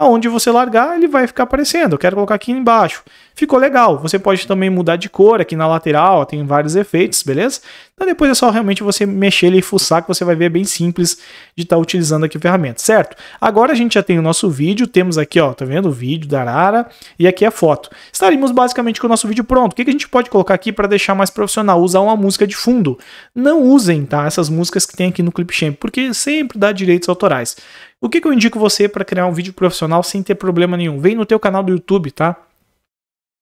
aonde você largar, ele vai ficar aparecendo. Eu quero colocar aqui embaixo. Ficou legal. Você pode também mudar de cor aqui na lateral, tem vários efeitos, beleza? Então depois é só realmente você mexer ele e fuçar, que você vai ver bem simples de estar tá utilizando aqui a ferramenta, certo? Agora a gente já tem o nosso vídeo, temos aqui, ó, tá vendo? O vídeo da Arara e aqui a foto. Estaríamos basicamente com o nosso vídeo pronto. O que, que a gente pode colocar aqui para deixar mais profissional? Usar uma música de fundo. Não usem, tá? Essas músicas que tem aqui no Clipchamp, porque sempre dá direitos autorais. O que, que eu indico você para criar um vídeo profissional sem ter problema nenhum? Vem no teu canal do YouTube, tá?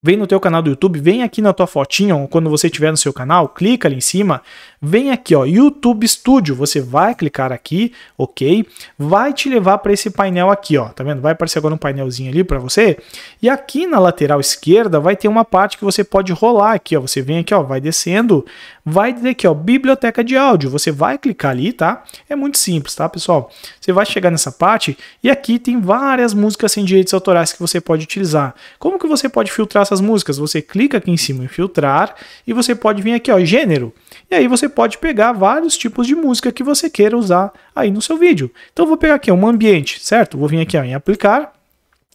Vem no teu canal do YouTube, vem aqui na tua fotinha, quando você estiver no seu canal, clica ali em cima, vem aqui, ó, YouTube Studio, você vai clicar aqui, OK? Vai te levar para esse painel aqui, ó, tá vendo? Vai aparecer agora um painelzinho ali para você. E aqui na lateral esquerda vai ter uma parte que você pode rolar aqui, ó, você vem aqui, ó, vai descendo, vai dizer aqui, ó, biblioteca de áudio, você vai clicar ali, tá? É muito simples, tá, pessoal? Você vai chegar nessa parte e aqui tem várias músicas sem direitos autorais que você pode utilizar. Como que você pode filtrar essas músicas? Você clica aqui em cima em filtrar e você pode vir aqui, ó, gênero. E aí você pode pegar vários tipos de música que você queira usar aí no seu vídeo. Então vou pegar aqui um ambiente, certo? Vou vir aqui ó, em aplicar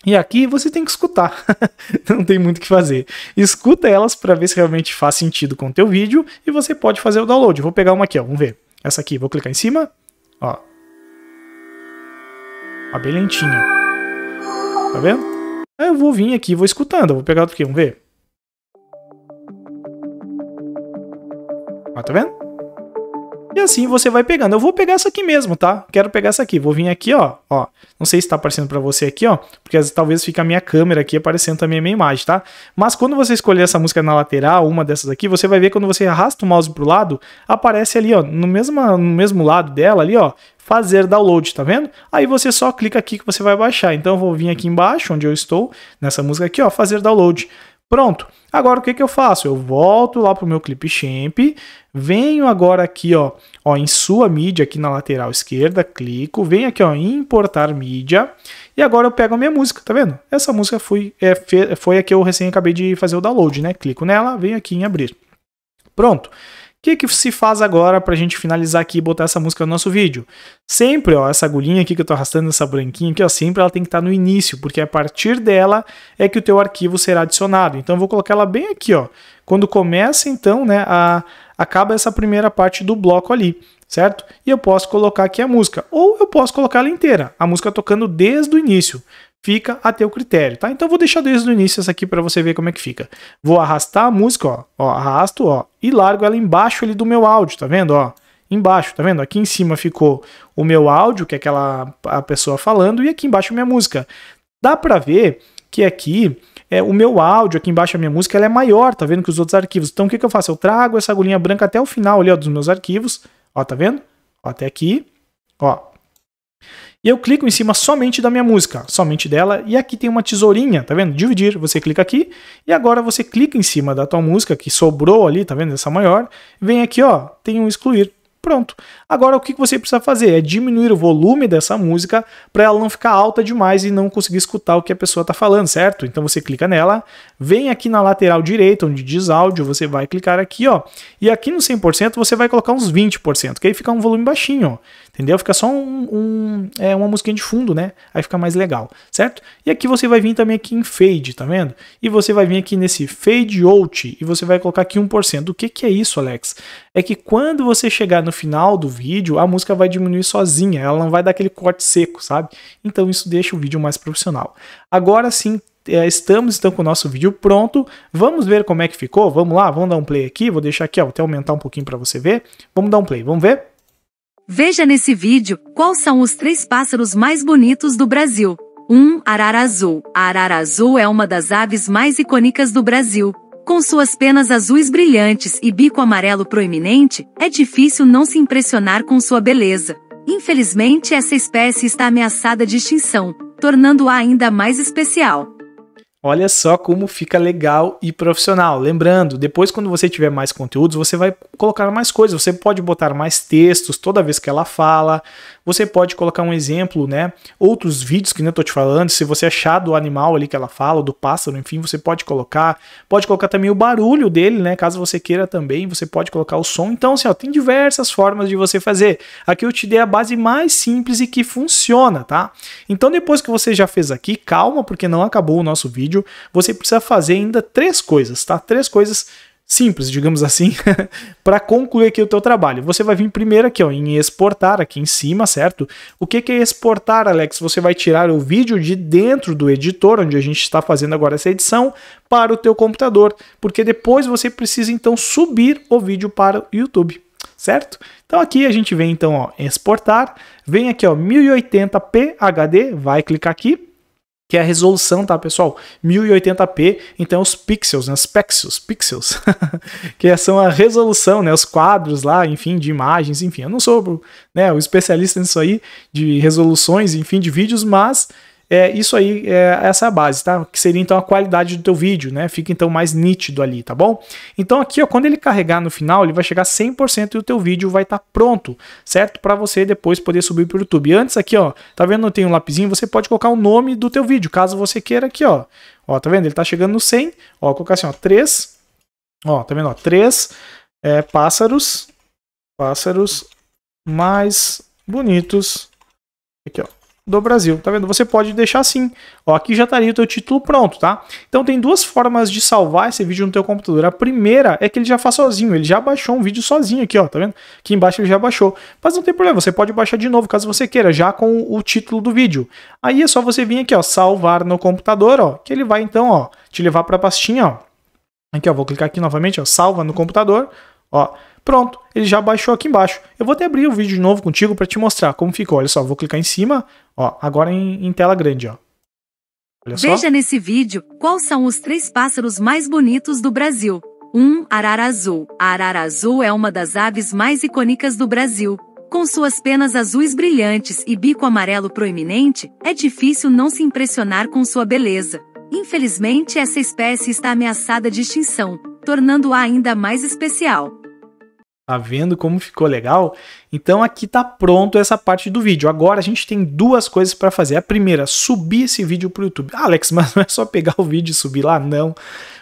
e aqui você tem que escutar, não tem muito o que fazer. Escuta elas para ver se realmente faz sentido com o teu vídeo e você pode fazer o download. Vou pegar uma aqui, ó, vamos ver. Essa aqui, vou clicar em cima, ó. Ó, bem Tá vendo? Aí eu vou vir aqui, vou escutando, vou pegar outro aqui, vamos ver. Ó, tá vendo? E assim você vai pegando. Eu vou pegar essa aqui mesmo, tá? Quero pegar essa aqui. Vou vir aqui, ó. ó. Não sei se tá aparecendo para você aqui, ó. Porque talvez fique a minha câmera aqui aparecendo também a minha imagem, tá? Mas quando você escolher essa música na lateral, uma dessas aqui, você vai ver quando você arrasta o mouse pro lado, aparece ali, ó. No mesmo, no mesmo lado dela ali, ó fazer download, tá vendo? Aí você só clica aqui que você vai baixar. Então eu vou vir aqui embaixo, onde eu estou, nessa música aqui, ó, fazer download. Pronto. Agora, o que, que eu faço? Eu volto lá para o meu Clipchamp, venho agora aqui ó, ó, em sua mídia, aqui na lateral esquerda, clico, venho aqui ó, em importar mídia, e agora eu pego a minha música, tá vendo? Essa música foi, é, foi a que eu recém acabei de fazer o download, né? Clico nela, venho aqui em abrir. Pronto que, que se faz agora para a gente finalizar aqui e botar essa música no nosso vídeo? Sempre, ó, essa agulhinha aqui que eu estou arrastando, essa branquinha aqui, ó, sempre ela tem que estar tá no início, porque a partir dela é que o teu arquivo será adicionado. Então eu vou colocar ela bem aqui, ó. Quando começa, então, né, a, acaba essa primeira parte do bloco ali, certo? E eu posso colocar aqui a música, ou eu posso colocar ela inteira, a música tocando desde o início fica a teu critério, tá? Então vou deixar desde o início essa aqui para você ver como é que fica. Vou arrastar a música, ó, ó, arrasto, ó, e largo ela embaixo ali do meu áudio, tá vendo, ó? Embaixo, tá vendo? Aqui em cima ficou o meu áudio, que é aquela a pessoa falando, e aqui embaixo minha música. Dá para ver que aqui é, o meu áudio aqui embaixo, a minha música, ela é maior, tá vendo, que os outros arquivos. Então o que, que eu faço? Eu trago essa agulhinha branca até o final ali, ó, dos meus arquivos, ó, tá vendo? Ó, até aqui, ó. E eu clico em cima somente da minha música, somente dela, e aqui tem uma tesourinha, tá vendo? Dividir, você clica aqui, e agora você clica em cima da tua música, que sobrou ali, tá vendo? Essa maior, vem aqui, ó, tem um excluir, Pronto. Agora o que você precisa fazer é diminuir o volume dessa música para ela não ficar alta demais e não conseguir escutar o que a pessoa está falando, certo? Então você clica nela, vem aqui na lateral direita, onde diz áudio, você vai clicar aqui, ó. E aqui no 100% você vai colocar uns 20%, que aí fica um volume baixinho, ó entendeu? Fica só um, um, é, uma musiquinha de fundo, né? Aí fica mais legal, certo? E aqui você vai vir também aqui em fade, tá vendo? E você vai vir aqui nesse fade out e você vai colocar aqui 1%. O que, que é isso, Alex? É que quando você chegar no final do vídeo, a música vai diminuir sozinha, ela não vai dar aquele corte seco, sabe? Então isso deixa o vídeo mais profissional. Agora sim, é, estamos então com o nosso vídeo pronto. Vamos ver como é que ficou. Vamos lá, vamos dar um play aqui. Vou deixar aqui, ó, até aumentar um pouquinho para você ver. Vamos dar um play, vamos ver? Veja nesse vídeo quais são os três pássaros mais bonitos do Brasil. 1. Um, arara azul. A arara azul é uma das aves mais icônicas do Brasil. Com suas penas azuis brilhantes e bico amarelo proeminente, é difícil não se impressionar com sua beleza. Infelizmente, essa espécie está ameaçada de extinção, tornando-a ainda mais especial. Olha só como fica legal e profissional. Lembrando, depois quando você tiver mais conteúdos, você vai colocar mais coisas. Você pode botar mais textos toda vez que ela fala. Você pode colocar um exemplo, né? Outros vídeos que eu estou te falando, se você achar do animal ali que ela fala, do pássaro, enfim, você pode colocar. Pode colocar também o barulho dele, né? Caso você queira também, você pode colocar o som. Então, assim, ó, tem diversas formas de você fazer. Aqui eu te dei a base mais simples e que funciona, tá? Então, depois que você já fez aqui, calma, porque não acabou o nosso vídeo. Você precisa fazer ainda três coisas, tá? Três coisas simples, digamos assim, para concluir aqui o teu trabalho. Você vai vir primeiro aqui ó, em exportar, aqui em cima, certo? O que, que é exportar, Alex? Você vai tirar o vídeo de dentro do editor, onde a gente está fazendo agora essa edição, para o teu computador, porque depois você precisa então subir o vídeo para o YouTube, certo? Então aqui a gente vem então ó, exportar, vem aqui ó 1080p HD, vai clicar aqui, que é a resolução, tá, pessoal? 1080p, então os pixels, né, os pixels, pixels, que são a resolução, né, os quadros lá, enfim, de imagens, enfim. Eu não sou, né, o especialista nisso aí de resoluções, enfim, de vídeos, mas é, isso aí, é, essa é a base, tá? Que seria então a qualidade do teu vídeo, né? Fica então mais nítido ali, tá bom? Então aqui, ó, quando ele carregar no final, ele vai chegar 100% e o teu vídeo vai estar tá pronto, certo? Para você depois poder subir para o YouTube. Antes aqui, ó, tá vendo? Tem um lapisinho, você pode colocar o nome do teu vídeo, caso você queira aqui, ó. Ó, tá vendo? Ele tá chegando no 100, ó, colocar assim, ó, 3, ó, tá vendo? Ó, 3 é, pássaros, pássaros mais bonitos, aqui, ó, do Brasil, tá vendo? Você pode deixar assim. Ó, aqui já estaria tá o teu título pronto, tá? Então tem duas formas de salvar esse vídeo no teu computador. A primeira é que ele já faz sozinho, ele já baixou um vídeo sozinho aqui, ó, tá vendo? Aqui embaixo ele já baixou. Mas não tem problema, você pode baixar de novo, caso você queira, já com o título do vídeo. Aí é só você vir aqui, ó, salvar no computador, ó, que ele vai então, ó, te levar para a pastinha, ó. Aqui, ó, vou clicar aqui novamente, ó, salva no computador, ó. Pronto, ele já baixou aqui embaixo. Eu vou até abrir o vídeo de novo contigo para te mostrar como ficou. Olha só, vou clicar em cima, Ó, agora em, em tela grande, ó. Olha Veja só. nesse vídeo quais são os três pássaros mais bonitos do Brasil. 1. Um, arara azul. A arara azul é uma das aves mais icônicas do Brasil. Com suas penas azuis brilhantes e bico amarelo proeminente, é difícil não se impressionar com sua beleza. Infelizmente, essa espécie está ameaçada de extinção, tornando-a ainda mais especial. Tá vendo como ficou legal? Então aqui está pronto essa parte do vídeo. Agora a gente tem duas coisas para fazer. A primeira, subir esse vídeo para o YouTube. Ah, Alex, mas não é só pegar o vídeo e subir lá, não.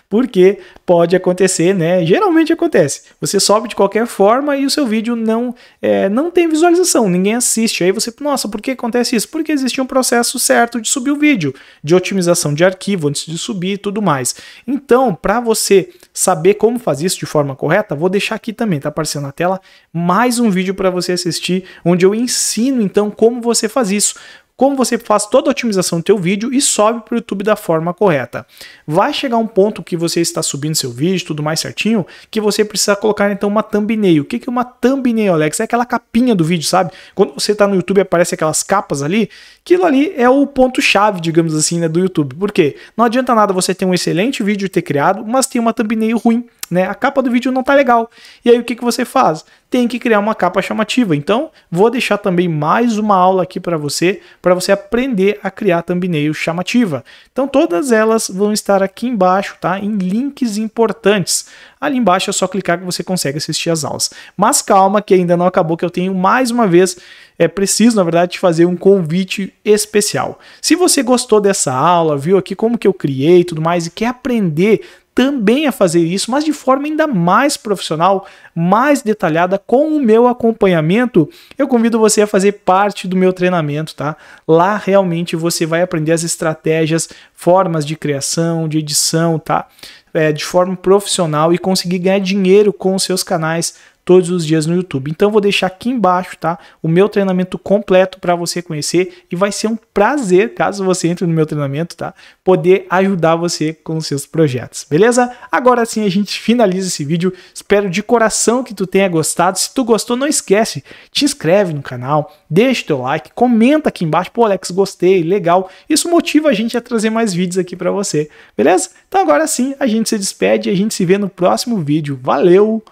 Porque pode acontecer, né? Geralmente acontece. Você sobe de qualquer forma e o seu vídeo não é, não tem visualização, ninguém assiste. Aí você, nossa, por que acontece isso? Porque existe um processo certo de subir o vídeo, de otimização de arquivo antes de subir e tudo mais. Então, para você saber como fazer isso de forma correta, vou deixar aqui também, tá aparecendo na tela, mais um vídeo para você você assistir, onde eu ensino então como você faz isso como você faz toda a otimização do teu vídeo e sobe para o YouTube da forma correta. Vai chegar um ponto que você está subindo seu vídeo, tudo mais certinho, que você precisa colocar então uma thumbnail. O que é uma thumbnail, Alex? É aquela capinha do vídeo, sabe? Quando você está no YouTube aparece aquelas capas ali, aquilo ali é o ponto-chave, digamos assim, né, do YouTube. Por quê? Não adianta nada você ter um excelente vídeo ter criado, mas tem uma thumbnail ruim. Né? A capa do vídeo não tá legal. E aí o que, que você faz? tem que criar uma capa chamativa. Então, vou deixar também mais uma aula aqui para você, para você aprender a criar thumbnail chamativa. Então, todas elas vão estar aqui embaixo, tá? Em links importantes. Ali embaixo é só clicar que você consegue assistir as aulas. Mas calma que ainda não acabou, que eu tenho mais uma vez é preciso, na verdade, te fazer um convite especial. Se você gostou dessa aula, viu aqui como que eu criei e tudo mais e quer aprender também a fazer isso, mas de forma ainda mais profissional, mais detalhada, com o meu acompanhamento, eu convido você a fazer parte do meu treinamento, tá? Lá realmente você vai aprender as estratégias, formas de criação, de edição, tá? É, de forma profissional e conseguir ganhar dinheiro com os seus canais todos os dias no YouTube. Então vou deixar aqui embaixo, tá? O meu treinamento completo para você conhecer e vai ser um prazer, caso você entre no meu treinamento, tá? Poder ajudar você com os seus projetos, beleza? Agora sim a gente finaliza esse vídeo. Espero de coração que tu tenha gostado. Se tu gostou, não esquece, te inscreve no canal, deixa teu like, comenta aqui embaixo, pô Alex, gostei, legal. Isso motiva a gente a trazer mais vídeos aqui para você, beleza? Então agora sim a gente se despede e a gente se vê no próximo vídeo. Valeu!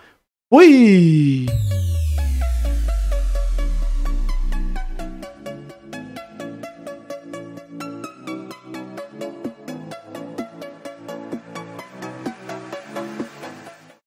喂。